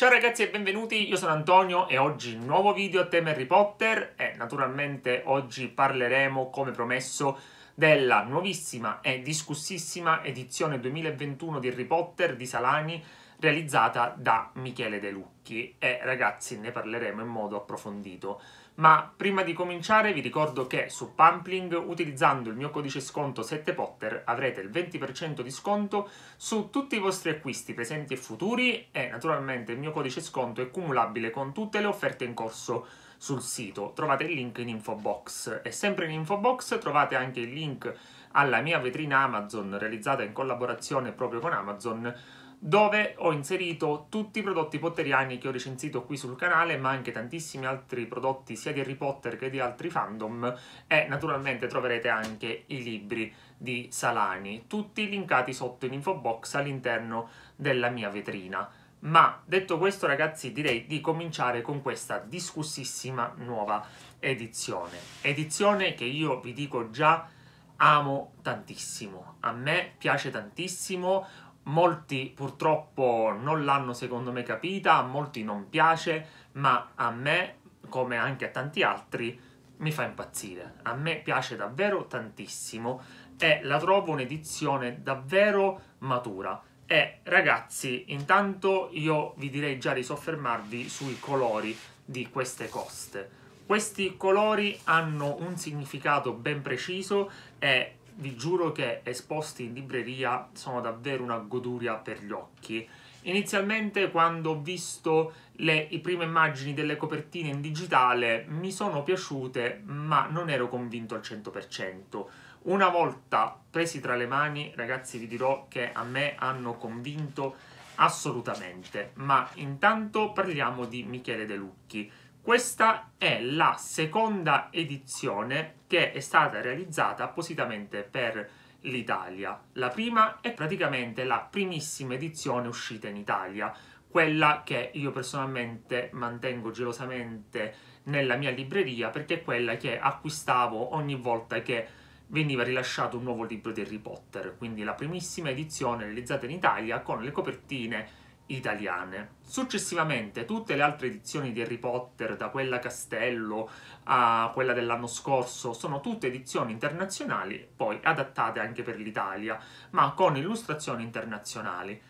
Ciao ragazzi e benvenuti, io sono Antonio e oggi nuovo video a tema Harry Potter e naturalmente oggi parleremo, come promesso, della nuovissima e discussissima edizione 2021 di Harry Potter di Salani realizzata da Michele De Lucchi e ragazzi ne parleremo in modo approfondito. Ma prima di cominciare vi ricordo che su Pampling, utilizzando il mio codice sconto 7Potter avrete il 20% di sconto su tutti i vostri acquisti presenti e futuri e naturalmente il mio codice sconto è cumulabile con tutte le offerte in corso sul sito. Trovate il link in info box e sempre in info box trovate anche il link alla mia vetrina Amazon realizzata in collaborazione proprio con Amazon dove ho inserito tutti i prodotti potteriani che ho recensito qui sul canale, ma anche tantissimi altri prodotti sia di Harry Potter che di altri fandom e naturalmente troverete anche i libri di Salani, tutti linkati sotto in info box all'interno della mia vetrina. Ma detto questo ragazzi direi di cominciare con questa discussissima nuova edizione. Edizione che io vi dico già amo tantissimo, a me piace tantissimo, Molti purtroppo non l'hanno secondo me capita, a molti non piace, ma a me, come anche a tanti altri, mi fa impazzire. A me piace davvero tantissimo e la trovo un'edizione davvero matura. E ragazzi, intanto io vi direi già di soffermarvi sui colori di queste coste. Questi colori hanno un significato ben preciso e vi giuro che esposti in libreria sono davvero una goduria per gli occhi. Inizialmente quando ho visto le prime immagini delle copertine in digitale mi sono piaciute ma non ero convinto al 100%. Una volta presi tra le mani ragazzi vi dirò che a me hanno convinto assolutamente ma intanto parliamo di Michele De Lucchi questa è la seconda edizione che è stata realizzata appositamente per l'Italia. La prima è praticamente la primissima edizione uscita in Italia, quella che io personalmente mantengo gelosamente nella mia libreria perché è quella che acquistavo ogni volta che veniva rilasciato un nuovo libro di Harry Potter, quindi la primissima edizione realizzata in Italia con le copertine italiane. Successivamente tutte le altre edizioni di Harry Potter, da quella Castello a quella dell'anno scorso, sono tutte edizioni internazionali, poi adattate anche per l'Italia, ma con illustrazioni internazionali.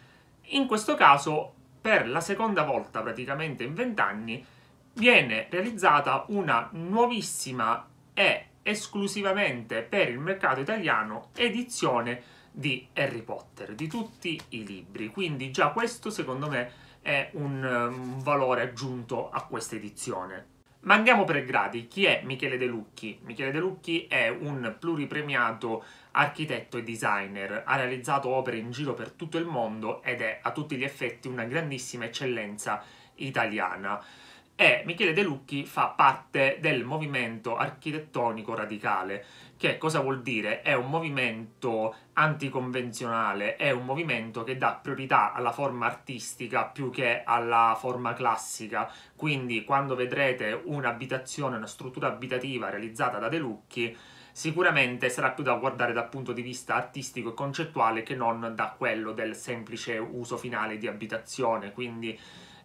In questo caso, per la seconda volta praticamente in vent'anni, viene realizzata una nuovissima e esclusivamente per il mercato italiano edizione di Harry Potter, di tutti i libri. Quindi già questo secondo me è un, un um, valore aggiunto a questa edizione. Ma andiamo per gradi. Chi è Michele De Lucchi? Michele De Lucchi è un pluripremiato architetto e designer, ha realizzato opere in giro per tutto il mondo ed è a tutti gli effetti una grandissima eccellenza italiana e Michele De Lucchi fa parte del movimento architettonico radicale, che cosa vuol dire? È un movimento anticonvenzionale, è un movimento che dà priorità alla forma artistica più che alla forma classica, quindi quando vedrete un'abitazione, una struttura abitativa realizzata da De Lucchi, sicuramente sarà più da guardare dal punto di vista artistico e concettuale che non da quello del semplice uso finale di abitazione, quindi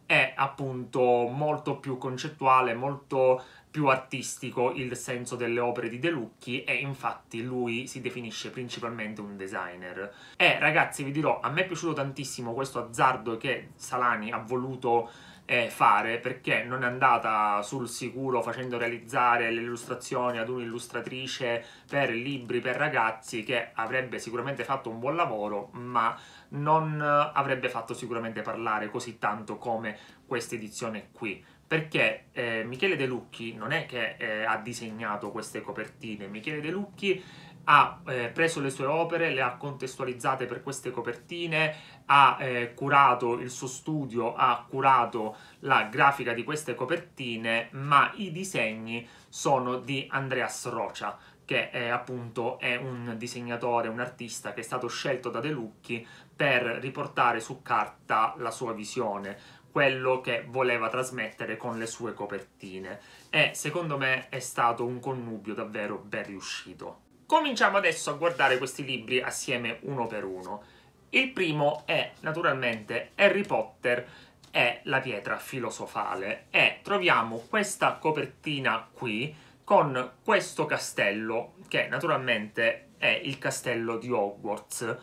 è appunto molto più concettuale, molto più artistico il senso delle opere di De Lucchi e infatti lui si definisce principalmente un designer. E eh, ragazzi vi dirò, a me è piaciuto tantissimo questo azzardo che Salani ha voluto eh, fare perché non è andata sul sicuro facendo realizzare le illustrazioni ad un'illustratrice per libri per ragazzi che avrebbe sicuramente fatto un buon lavoro ma non avrebbe fatto sicuramente parlare così tanto come questa edizione qui perché eh, Michele De Lucchi non è che eh, ha disegnato queste copertine, Michele De Lucchi ha eh, preso le sue opere, le ha contestualizzate per queste copertine, ha eh, curato il suo studio, ha curato la grafica di queste copertine, ma i disegni sono di Andreas Rocha, che è appunto è un disegnatore, un artista che è stato scelto da De Lucchi per riportare su carta la sua visione, quello che voleva trasmettere con le sue copertine. E secondo me è stato un connubio davvero ben riuscito. Cominciamo adesso a guardare questi libri assieme uno per uno. Il primo è naturalmente Harry Potter e la pietra filosofale e troviamo questa copertina qui con questo castello che naturalmente è il castello di Hogwarts.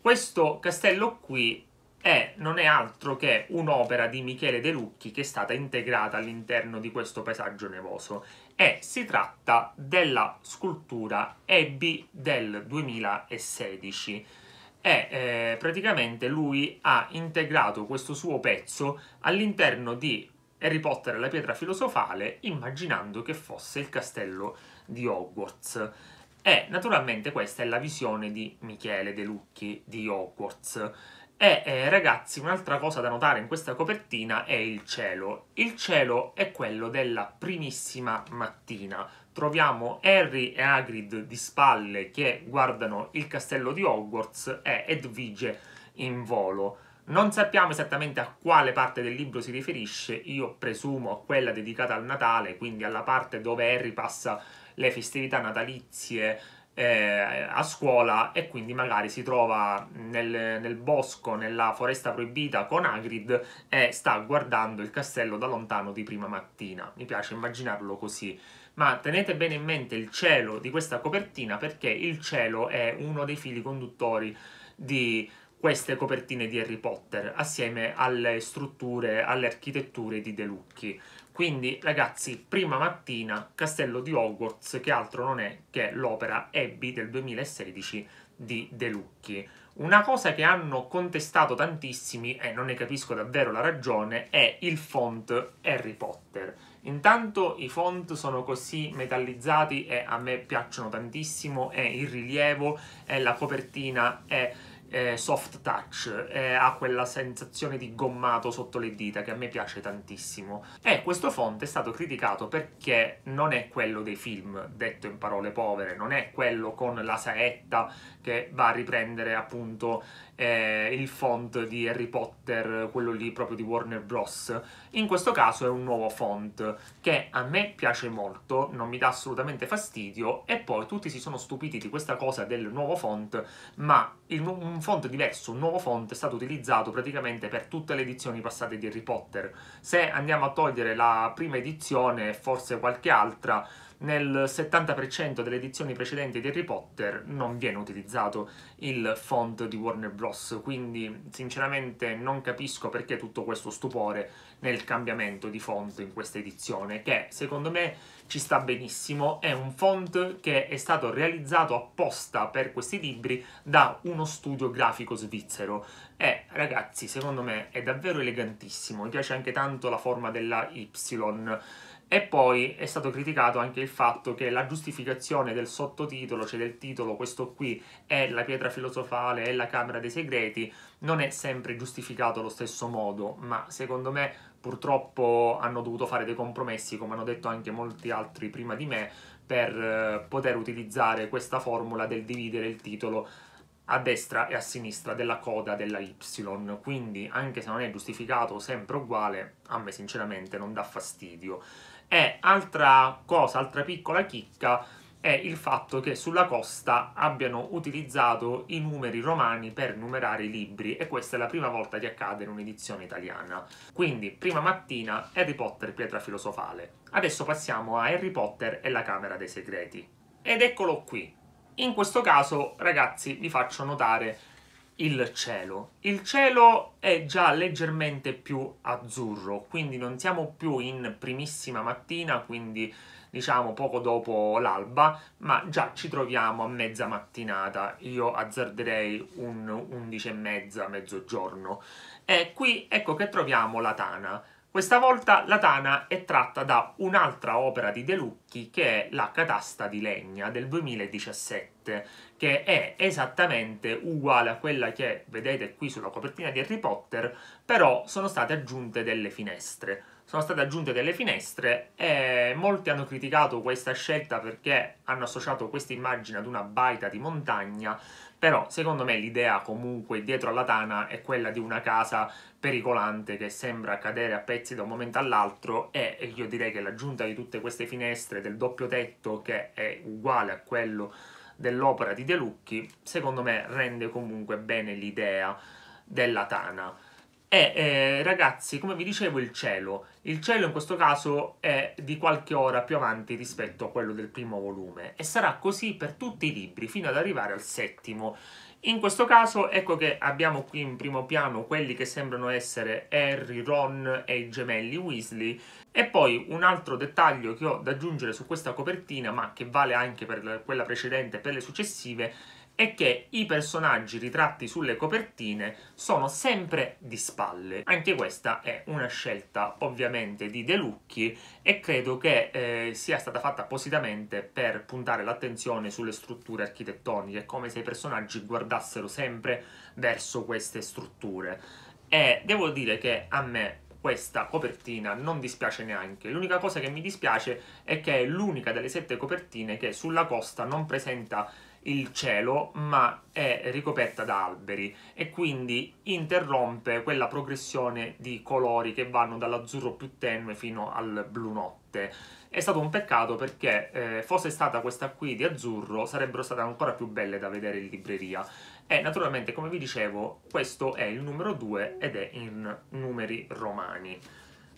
Questo castello qui è, non è altro che un'opera di Michele De Lucchi che è stata integrata all'interno di questo paesaggio nevoso e si tratta della scultura Abby del 2016 e eh, praticamente lui ha integrato questo suo pezzo all'interno di Harry Potter e la pietra filosofale immaginando che fosse il castello di Hogwarts e naturalmente questa è la visione di Michele De Lucchi di Hogwarts e eh, eh, ragazzi, un'altra cosa da notare in questa copertina è il cielo. Il cielo è quello della primissima mattina. Troviamo Harry e Hagrid di spalle che guardano il castello di Hogwarts e Edvige in volo. Non sappiamo esattamente a quale parte del libro si riferisce, io presumo a quella dedicata al Natale, quindi alla parte dove Harry passa le festività natalizie eh, a scuola e quindi magari si trova nel, nel, bosco, nella foresta proibita con Hagrid e sta guardando il castello da lontano di prima mattina. Mi piace immaginarlo così. Ma tenete bene in mente il cielo di questa copertina perché il cielo è uno dei fili conduttori di queste copertine di Harry Potter assieme alle strutture, alle architetture di De Lucchi. Quindi, ragazzi, prima mattina, Castello di Hogwarts, che altro non è che l'opera Abby del 2016 di De Lucchi. Una cosa che hanno contestato tantissimi, e non ne capisco davvero la ragione, è il font Harry Potter. Intanto i font sono così metallizzati e a me piacciono tantissimo, è il rilievo, è la copertina, è eh, soft touch, eh, ha quella sensazione di gommato sotto le dita che a me piace tantissimo. E questo font è stato criticato perché non è quello dei film, detto in parole povere, non è quello con la saetta che va a riprendere appunto eh, il font di Harry Potter, quello lì proprio di Warner Bros. In questo caso è un nuovo font che a me piace molto, non mi dà assolutamente fastidio e poi tutti si sono stupiti di questa cosa del nuovo font, ma il, un font diverso, un nuovo font è stato utilizzato praticamente per tutte le edizioni passate di Harry Potter. Se andiamo a togliere la prima edizione e forse qualche altra, nel 70% delle edizioni precedenti di Harry Potter non viene utilizzato il font di Warner Bros. Quindi sinceramente non capisco perché tutto questo stupore nel cambiamento di font in questa edizione, che secondo me ci sta benissimo, è un font che è stato realizzato apposta per questi libri da uno studio grafico svizzero. E ragazzi, secondo me è davvero elegantissimo, mi piace anche tanto la forma della Y e poi è stato criticato anche il fatto che la giustificazione del sottotitolo, cioè del titolo, questo qui è la pietra filosofale, è la camera dei segreti, non è sempre giustificato allo stesso modo, ma secondo me purtroppo hanno dovuto fare dei compromessi, come hanno detto anche molti altri prima di me, per eh, poter utilizzare questa formula del dividere il titolo a destra e a sinistra della coda della Y, quindi anche se non è giustificato sempre uguale, a me sinceramente non dà fastidio. E altra cosa, altra piccola chicca, è il fatto che sulla costa abbiano utilizzato i numeri romani per numerare i libri e questa è la prima volta che accade in un'edizione italiana. Quindi, prima mattina, Harry Potter pietra filosofale. Adesso passiamo a Harry Potter e la Camera dei Segreti. Ed eccolo qui. In questo caso, ragazzi, vi faccio notare il cielo. Il cielo è già leggermente più azzurro, quindi non siamo più in primissima mattina, quindi diciamo poco dopo l'alba, ma già ci troviamo a mezza mattinata, io azzarderei un 11 e mezza, mezzogiorno. E qui ecco che troviamo la tana. Questa volta la tana è tratta da un'altra opera di De Lucchi che è La catasta di legna del 2017 notte, che è esattamente uguale a quella che vedete qui sulla copertina di Harry Potter, però sono state aggiunte delle finestre. Sono state aggiunte delle finestre e molti hanno criticato questa scelta perché hanno associato questa immagine ad una baita di montagna, però secondo me l'idea comunque dietro alla tana è quella di una casa pericolante che sembra cadere a pezzi da un momento all'altro e io direi che l'aggiunta di tutte queste finestre del doppio tetto che è uguale a quello dell'opera di De Lucchi, secondo me rende comunque bene l'idea della tana. E eh, ragazzi, come vi dicevo, il cielo. Il cielo in questo caso è di qualche ora più avanti rispetto a quello del primo volume e sarà così per tutti i libri fino ad arrivare al settimo. In questo caso ecco che abbiamo qui in primo piano quelli che sembrano essere Harry, Ron e i gemelli Weasley e poi un altro dettaglio che ho da aggiungere su questa copertina, ma che vale anche per quella precedente e per le successive, è che i personaggi ritratti sulle copertine sono sempre di spalle. Anche questa è una scelta ovviamente di De Lucchi e credo che eh, sia stata fatta appositamente per puntare l'attenzione sulle strutture architettoniche, come se i personaggi guardassero sempre verso queste strutture. E devo dire che a me questa copertina non dispiace neanche. L'unica cosa che mi dispiace è che è l'unica delle sette copertine che sulla costa non presenta il cielo, ma è ricoperta da alberi e quindi interrompe quella progressione di colori che vanno dall'azzurro più tenue fino al blu notte. È stato un peccato perché eh, fosse stata questa qui di azzurro sarebbero state ancora più belle da vedere in libreria. E eh, naturalmente, come vi dicevo, questo è il numero 2 ed è in numeri romani.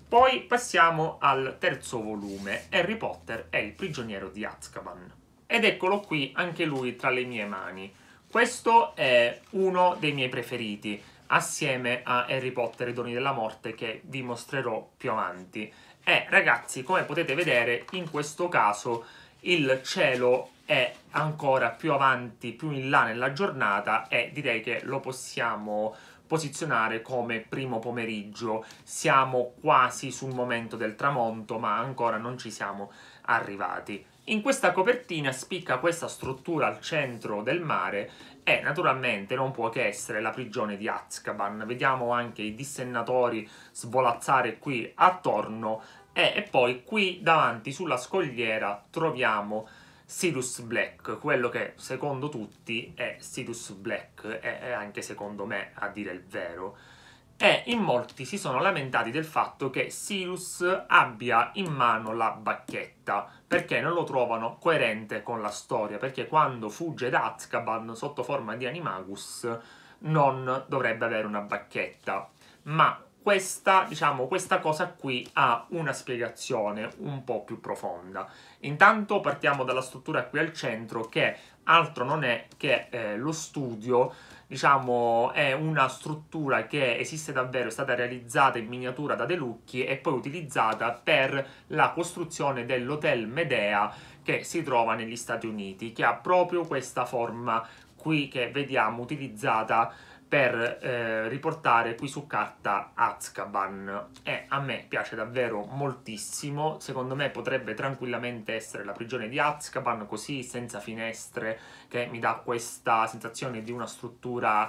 Poi passiamo al terzo volume, Harry Potter e il prigioniero di Azkaban. Ed eccolo qui, anche lui tra le mie mani. Questo è uno dei miei preferiti, assieme a Harry Potter e i doni della morte che vi mostrerò più avanti. E eh, ragazzi, come potete vedere, in questo caso il cielo è ancora più avanti, più in là nella giornata e direi che lo possiamo posizionare come primo pomeriggio. Siamo quasi sul momento del tramonto, ma ancora non ci siamo arrivati. In questa copertina spicca questa struttura al centro del mare e naturalmente non può che essere la prigione di Azkaban. Vediamo anche i dissennatori svolazzare qui attorno e, e poi qui davanti sulla scogliera troviamo Sirius Black, quello che secondo tutti è Sirius Black e anche secondo me a dire il vero. E in molti si sono lamentati del fatto che Sirius abbia in mano la bacchetta, perché non lo trovano coerente con la storia, perché quando fugge da Azkaban sotto forma di Animagus non dovrebbe avere una bacchetta. Ma questa, diciamo, questa cosa qui ha una spiegazione un po' più profonda. Intanto partiamo dalla struttura qui al centro che altro non è che eh, lo studio diciamo, è una struttura che esiste davvero, è stata realizzata in miniatura da De Lucchi e poi utilizzata per la costruzione dell'Hotel Medea che si trova negli Stati Uniti, che ha proprio questa forma qui che vediamo utilizzata per eh, riportare qui su carta Azkaban e a me piace davvero moltissimo, secondo me potrebbe tranquillamente essere la prigione di Azkaban così senza finestre che mi dà questa sensazione di una struttura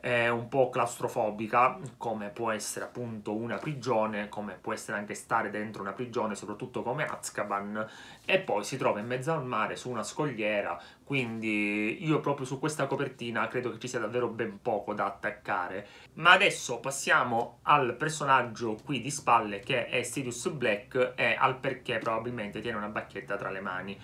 è un po' claustrofobica, come può essere appunto una prigione, come può essere anche stare dentro una prigione, soprattutto come Azkaban, e poi si trova in mezzo al mare su una scogliera, quindi io proprio su questa copertina credo che ci sia davvero ben poco da attaccare. Ma adesso passiamo al personaggio qui di spalle che è Sirius Black e al perché probabilmente tiene una bacchetta tra le mani.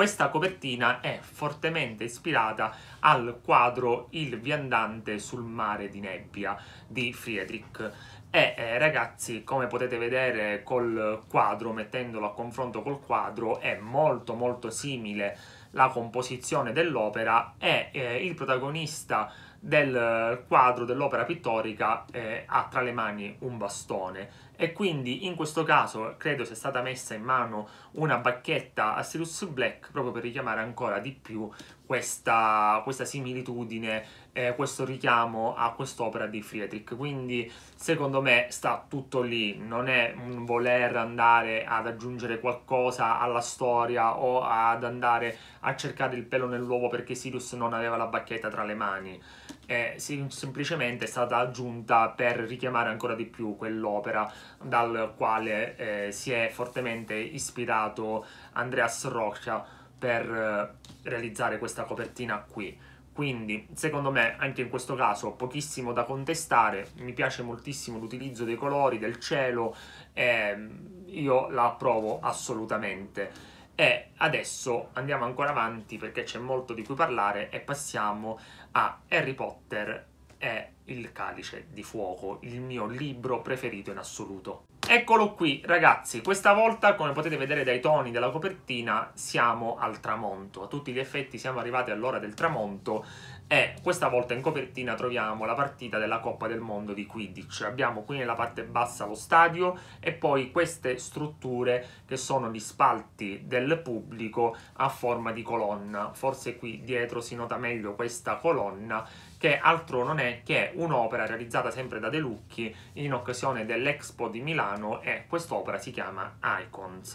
Questa copertina è fortemente ispirata al quadro Il viandante sul mare di nebbia di Friedrich. E eh, ragazzi, come potete vedere col quadro, mettendolo a confronto col quadro, è molto molto simile la composizione dell'opera e eh, il protagonista del quadro dell'opera pittorica eh, ha tra le mani un bastone e quindi in questo caso credo sia stata messa in mano una bacchetta a Sirius Black proprio per richiamare ancora di più questa, questa similitudine, eh, questo richiamo a quest'opera di Friedrich. Quindi secondo me sta tutto lì, non è un voler andare ad aggiungere qualcosa alla storia o ad andare a cercare il pelo nell'uovo perché Sirius non aveva la bacchetta tra le mani. Eh, semplicemente è stata aggiunta per richiamare ancora di più quell'opera dal quale eh, si è fortemente ispirato Andreas Rocha per eh, realizzare questa copertina qui. Quindi, secondo me, anche in questo caso, pochissimo da contestare. Mi piace moltissimo l'utilizzo dei colori, del cielo, ehm, io la approvo assolutamente. E adesso andiamo ancora avanti perché c'è molto di cui parlare e passiamo a Harry Potter è Il calice di fuoco, il mio libro preferito in assoluto. Eccolo qui, ragazzi, questa volta, come potete vedere dai toni della copertina, siamo al tramonto. A tutti gli effetti siamo arrivati all'ora del tramonto e questa volta in copertina troviamo la partita della Coppa del Mondo di Quidditch. Abbiamo qui nella parte bassa lo stadio e poi queste strutture che sono gli spalti del pubblico a forma di colonna. Forse qui dietro si nota meglio questa colonna che altro non è che un'opera realizzata sempre da De Lucchi in occasione dell'Expo di Milano e quest'opera si chiama Icons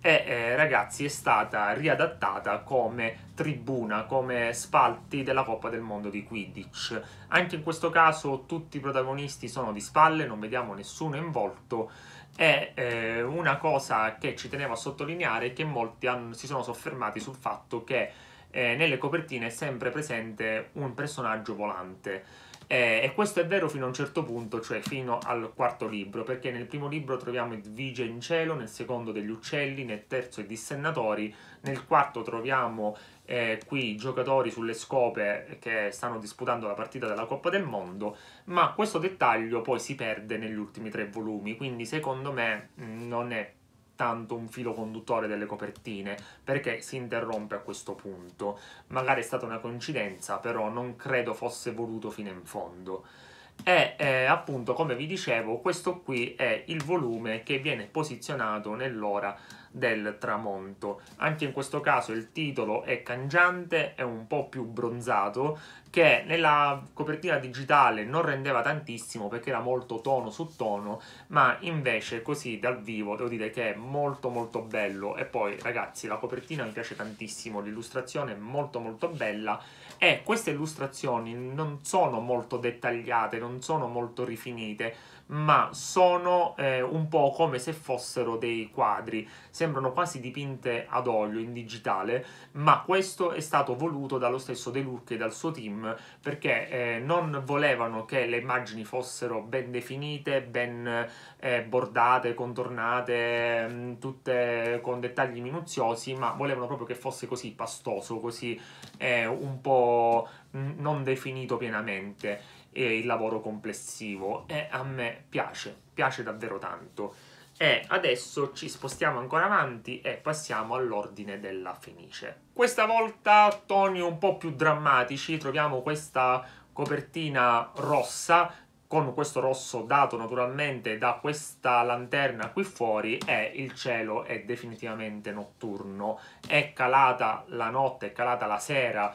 e eh, ragazzi è stata riadattata come tribuna, come spalti della Coppa del Mondo di Quidditch. Anche in questo caso tutti i protagonisti sono di spalle, non vediamo nessuno in volto e eh, una cosa che ci tenevo a sottolineare è che molti hanno, si sono soffermati sul fatto che eh, nelle copertine è sempre presente un personaggio volante. Eh, e questo è vero fino a un certo punto, cioè fino al quarto libro, perché nel primo libro troviamo Edvige in cielo, nel secondo degli uccelli, nel terzo i dissennatori, nel quarto troviamo eh, qui i giocatori sulle scope che stanno disputando la partita della Coppa del Mondo, ma questo dettaglio poi si perde negli ultimi tre volumi, quindi secondo me mm, non è tanto un filo conduttore delle copertine, perché si interrompe a questo punto. Magari è stata una coincidenza, però non credo fosse voluto fino in fondo e eh, appunto come vi dicevo questo qui è il volume che viene posizionato nell'ora del tramonto anche in questo caso il titolo è cangiante è un po' più bronzato che nella copertina digitale non rendeva tantissimo perché era molto tono su tono ma invece così dal vivo devo dire che è molto molto bello e poi ragazzi la copertina mi piace tantissimo l'illustrazione è molto molto bella e eh, queste illustrazioni non sono molto dettagliate, non sono molto rifinite, ma sono eh, un po' come se fossero dei quadri, sembrano quasi dipinte ad olio in digitale, ma questo è stato voluto dallo stesso De Lurch e dal suo team perché eh, non volevano che le immagini fossero ben definite, ben eh, bordate, contornate, mh, mm, tutte con dettagli minuziosi, ma volevano proprio che fosse così pastoso, così eh, un po' mm, non definito pienamente e il lavoro complessivo e a me piace, piace davvero tanto. E adesso ci spostiamo ancora avanti e passiamo all'ordine della Fenice. Questa volta toni un po' più drammatici, troviamo questa copertina rossa con questo rosso dato naturalmente da questa lanterna qui fuori e il cielo è definitivamente notturno. È calata la notte, è calata la sera,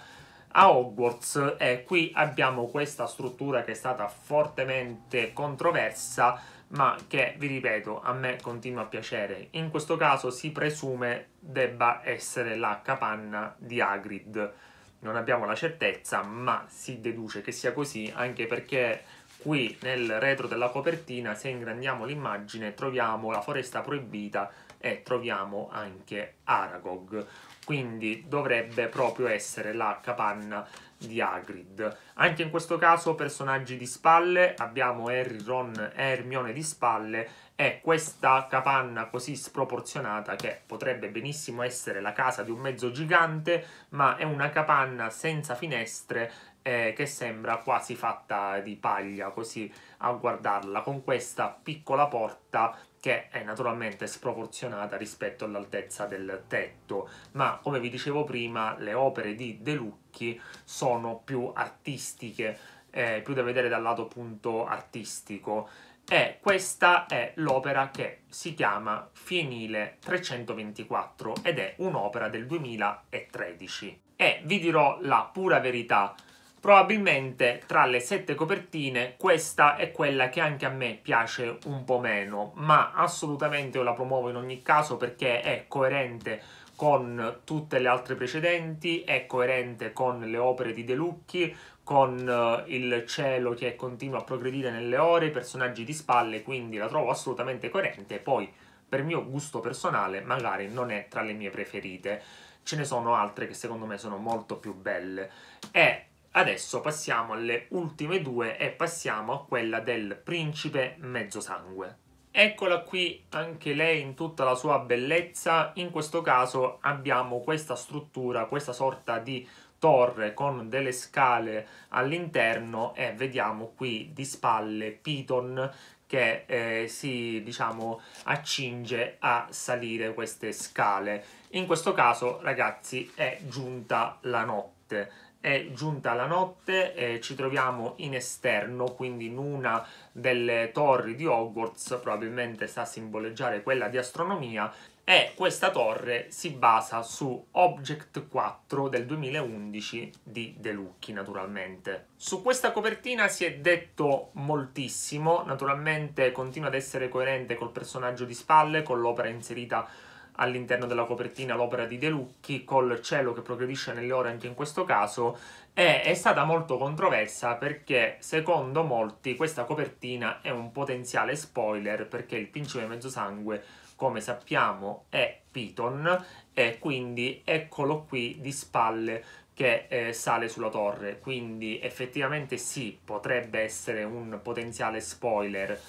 a Hogwarts e qui abbiamo questa struttura che è stata fortemente controversa ma che vi ripeto a me continua a piacere in questo caso si presume debba essere la capanna di Hagrid non abbiamo la certezza ma si deduce che sia così anche perché qui nel retro della copertina se ingrandiamo l'immagine troviamo la foresta proibita e troviamo anche Aragog quindi dovrebbe proprio essere la capanna di Hagrid. Anche in questo caso personaggi di spalle, abbiamo Harry, Ron e Hermione di spalle e questa capanna così sproporzionata che potrebbe benissimo essere la casa di un mezzo gigante, ma è una capanna senza finestre eh, che sembra quasi fatta di paglia, così a guardarla, con questa piccola porta che è naturalmente sproporzionata rispetto all'altezza del tetto, ma come vi dicevo prima le opere di De Lucchi sono più artistiche, eh, più da vedere dal lato appunto artistico e questa è l'opera che si chiama Fienile 324 ed è un'opera del 2013 e vi dirò la pura verità Probabilmente tra le sette copertine questa è quella che anche a me piace un po' meno, ma assolutamente io la promuovo in ogni caso perché è coerente con tutte le altre precedenti, è coerente con le opere di De Lucchi, con eh, il cielo che continua a progredire nelle ore, i personaggi di spalle, quindi la trovo assolutamente coerente, poi per mio gusto personale magari non è tra le mie preferite. Ce ne sono altre che secondo me sono molto più belle. E Adesso passiamo alle ultime due e passiamo a quella del principe mezzosangue. Eccola qui anche lei in tutta la sua bellezza, in questo caso abbiamo questa struttura, questa sorta di torre con delle scale all'interno e vediamo qui di spalle Python che eh, si diciamo accinge a salire queste scale. In questo caso ragazzi è giunta la notte è giunta la notte e eh, ci troviamo in esterno, quindi in una delle torri di Hogwarts, probabilmente sta a simboleggiare quella di astronomia, e questa torre si basa su Object 4 del 2011 di De Lucchi naturalmente. Su questa copertina si è detto moltissimo, naturalmente continua ad essere coerente col personaggio di spalle, con l'opera inserita all'interno della copertina l'opera di De Lucchi col cielo che progredisce nelle ore anche in questo caso e è stata molto controversa perché secondo molti questa copertina è un potenziale spoiler perché il principe mezzosangue come sappiamo è Piton e quindi eccolo qui di spalle che eh, sale sulla torre quindi effettivamente sì potrebbe essere un potenziale spoiler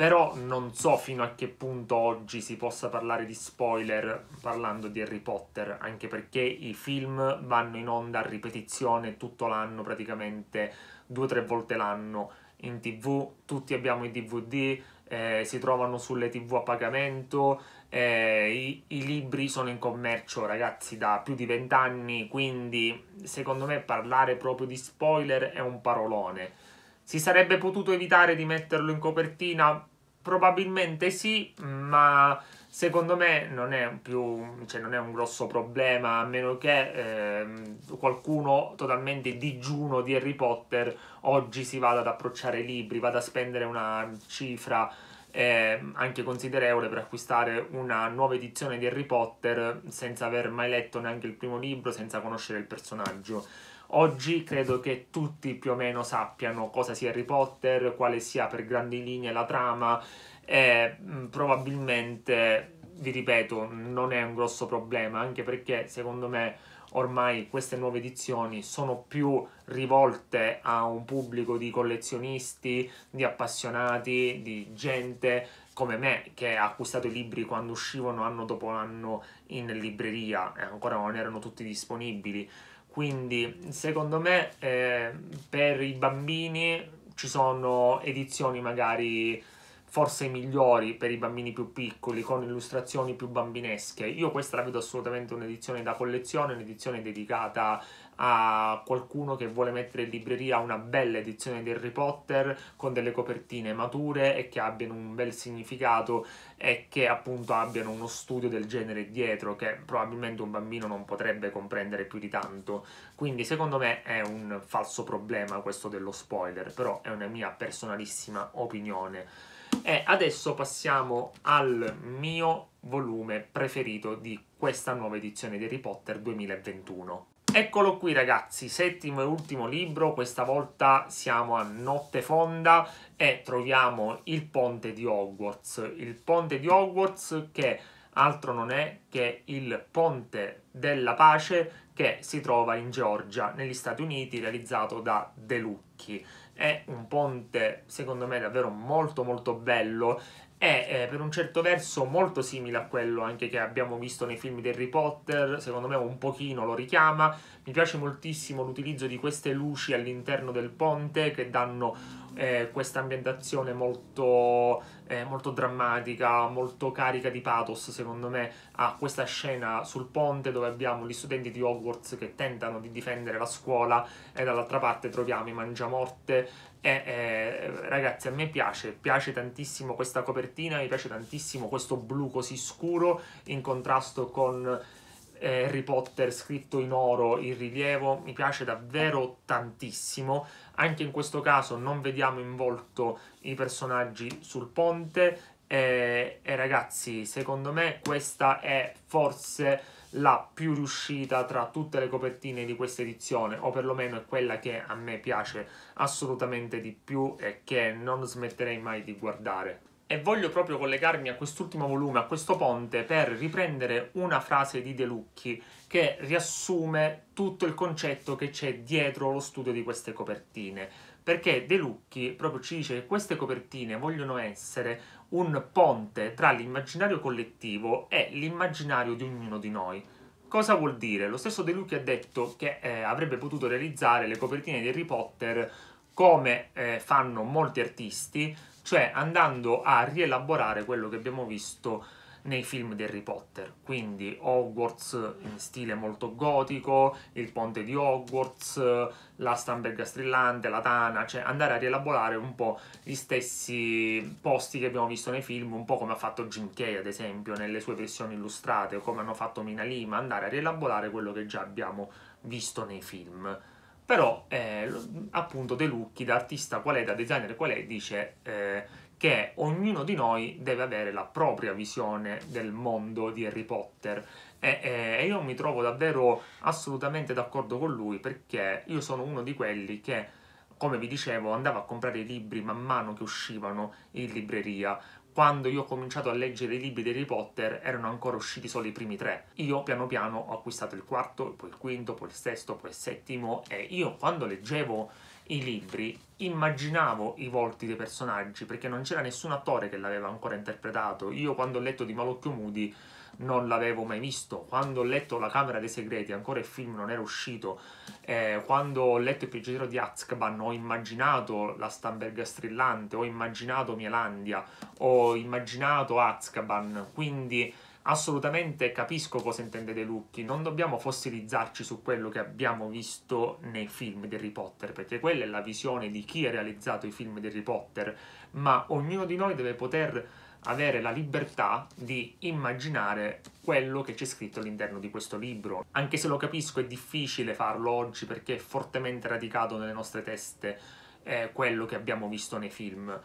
però non so fino a che punto oggi si possa parlare di spoiler parlando di Harry Potter, anche perché i film vanno in onda a ripetizione tutto l'anno, praticamente due o tre volte l'anno in tv, tutti abbiamo i DVD, eh, si trovano sulle tv a pagamento, eh, i, i, libri sono in commercio ragazzi da più di vent'anni, quindi secondo me parlare proprio di spoiler è un parolone. Si sarebbe potuto evitare di metterlo in copertina? Probabilmente sì, ma secondo me non è, più, cioè non è un grosso problema, a meno che eh, qualcuno totalmente digiuno di Harry Potter oggi si vada ad approcciare i libri, vada a spendere una cifra e ehm, anche considerevole per acquistare una nuova edizione di Harry Potter senza aver mai letto neanche il primo libro, senza conoscere il personaggio. Oggi credo che tutti più o meno sappiano cosa sia Harry Potter, quale sia per grandi linee la trama e mm, probabilmente, vi ripeto, non è un grosso problema, anche perché secondo me ormai queste nuove edizioni sono più rivolte a un pubblico di collezionisti, di appassionati, di gente come me che ha acquistato i libri quando uscivano anno dopo anno in libreria e ancora non erano tutti disponibili. Quindi secondo me eh, per i bambini ci sono edizioni magari forse i migliori per i bambini più piccoli, con illustrazioni più bambinesche. Io questa la vedo assolutamente un'edizione da collezione, un'edizione dedicata a qualcuno che vuole mettere in libreria una bella edizione di Harry Potter con delle copertine mature e che abbiano un bel significato e che appunto abbiano uno studio del genere dietro che probabilmente un bambino non potrebbe comprendere più di tanto. Quindi secondo me è un falso problema questo dello spoiler, però è una mia personalissima opinione. E adesso passiamo al mio volume preferito di questa nuova edizione di Harry Potter 2021. Eccolo qui ragazzi, settimo e ultimo libro, questa volta siamo a Notte Fonda e troviamo il ponte di Hogwarts. Il ponte di Hogwarts che altro non è che il ponte della pace che si trova in Georgia, negli Stati Uniti, realizzato da De Lucchi è un ponte secondo me davvero molto molto bello è eh, per un certo verso molto simile a quello anche che abbiamo visto nei film di Harry Potter, secondo me un pochino lo richiama, mi piace moltissimo l'utilizzo di queste luci all'interno del ponte che danno eh, questa ambientazione molto, eh, molto, drammatica, molto carica di pathos, secondo me, a questa scena sul ponte dove abbiamo gli studenti di Hogwarts che tentano di difendere la scuola e dall'altra parte troviamo i mangiamorte. E, eh, ragazzi, a me piace, piace tantissimo questa copertina, mi piace tantissimo questo blu così scuro in contrasto con... Eh, Harry Potter scritto in oro in rilievo mi piace davvero tantissimo anche in questo caso non vediamo in volto i personaggi sul ponte e, e ragazzi, secondo me questa è forse la più riuscita tra tutte le copertine di questa edizione, o perlomeno è quella che a me piace assolutamente di più e che non smetterei mai di guardare. E voglio proprio collegarmi a quest'ultimo volume, a questo ponte, per riprendere una frase di De Lucchi che riassume tutto il concetto che c'è dietro lo studio di queste copertine. Perché De Lucchi proprio ci dice che queste copertine vogliono essere un ponte tra l'immaginario collettivo e l'immaginario di ognuno di noi. Cosa vuol dire? Lo stesso De Lucchi ha detto che eh, avrebbe potuto realizzare le copertine di Harry Potter come eh, fanno molti artisti, cioè andando a rielaborare quello che abbiamo visto nei film di Harry Potter, quindi Hogwarts in stile molto gotico, il ponte di Hogwarts, la stamberga strillante, la tana, cioè andare a rielaborare un po' gli stessi posti che abbiamo visto nei film, un po' come ha fatto Jim Kay ad esempio nelle sue versioni illustrate, come hanno fatto Mina Lima, andare a rielaborare quello che già abbiamo visto nei film però eh, appunto De Lucchi, da artista qual è, da designer qual è, dice eh, che ognuno di noi deve avere la propria visione del mondo di Harry Potter e, eh, e, io mi trovo davvero assolutamente d'accordo con lui perché io sono uno di quelli che come vi dicevo, andavo a comprare i libri man mano che uscivano in libreria quando io ho cominciato a leggere i libri di Harry Potter erano ancora usciti solo i primi tre. Io piano piano ho acquistato il quarto, poi il quinto, poi il sesto, poi il settimo e io quando leggevo i libri immaginavo i volti dei personaggi perché non c'era nessun attore che l'aveva ancora interpretato. Io quando ho letto di Malocchio Moody non l'avevo mai visto. Quando ho letto La Camera dei Segreti, ancora il film non era uscito, eh, quando ho letto Il prigioniero di Azkaban, ho immaginato la Stamberga strillante, ho immaginato Mielandia, ho immaginato Azkaban, quindi assolutamente capisco cosa intende De Lucchi, non dobbiamo fossilizzarci su quello che abbiamo visto nei film di Harry Potter, perché quella è la visione di chi ha realizzato i film di Harry Potter, ma ognuno di noi deve poter avere la libertà di immaginare quello che c'è scritto all'interno di questo libro. Anche se lo capisco è difficile farlo oggi perché è fortemente radicato nelle nostre teste eh, quello che abbiamo visto nei film.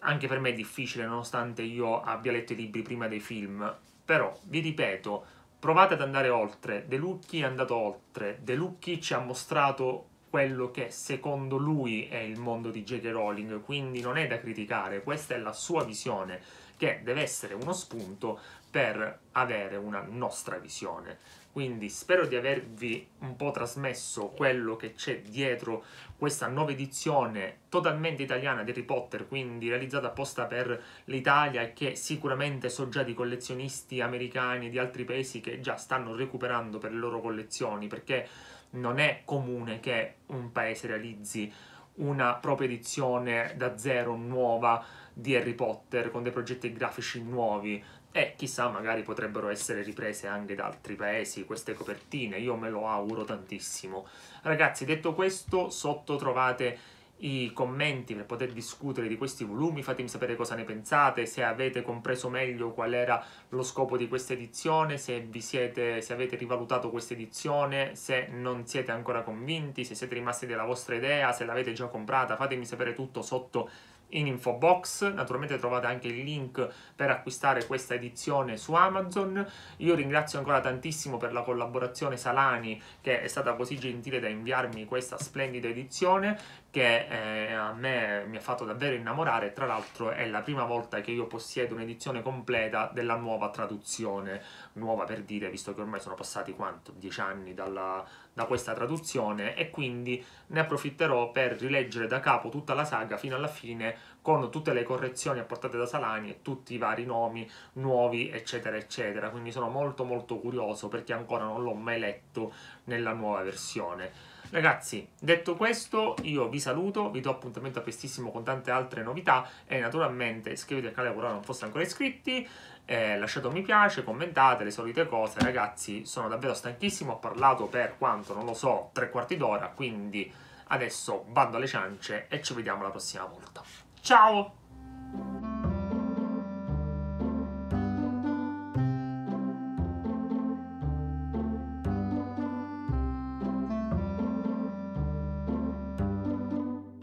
Anche per me è difficile nonostante io abbia letto i libri prima dei film, però vi ripeto, provate ad andare oltre. De Lucchi è andato oltre, De Lucchi ci ha mostrato quello che secondo lui è il mondo di J.K. Rowling, quindi non è da criticare, questa è la sua visione che deve essere uno spunto per avere una nostra visione. Quindi spero di avervi un po' trasmesso quello che c'è dietro questa nuova edizione totalmente italiana di Harry Potter, quindi realizzata apposta per l'Italia e che sicuramente so già di collezionisti americani e di altri paesi che già stanno recuperando per le loro collezioni, perché non è comune che un paese realizzi una propria edizione da zero nuova di Harry Potter con dei progetti grafici nuovi e chissà magari potrebbero essere riprese anche da altri paesi queste copertine, io me lo auguro tantissimo. Ragazzi, detto questo, sotto trovate i commenti per poter discutere di questi volumi, fatemi sapere cosa ne pensate, se avete compreso meglio qual era lo scopo di questa edizione, se, vi siete, se avete rivalutato questa edizione, se non siete ancora convinti, se siete rimasti della vostra idea, se l'avete già comprata, fatemi sapere tutto sotto in info box, naturalmente trovate anche il link per acquistare questa edizione su Amazon. Io ringrazio ancora tantissimo per la collaborazione Salani che è stata così gentile da inviarmi questa splendida edizione che eh, a me mi ha fatto davvero innamorare, tra l'altro è la prima volta che io possiedo un'edizione completa della nuova traduzione, nuova per dire, visto che ormai sono passati quanto? Dieci anni dalla, da questa traduzione e quindi ne approfitterò per rileggere da capo tutta la saga fino alla fine con tutte le correzioni apportate da Salani e tutti i vari nomi nuovi eccetera eccetera, quindi sono molto molto curioso perché ancora non l'ho mai letto nella nuova versione. Ragazzi, detto questo, io vi saluto, vi do appuntamento a prestissimo con tante altre novità e naturalmente iscrivetevi al canale se non foste ancora iscritti, eh, lasciate un mi piace, commentate le solite cose, ragazzi, sono davvero stanchissimo, ho parlato per quanto, non lo so, tre quarti d'ora, quindi adesso bando alle ciance e ci vediamo la prossima volta. Ciao!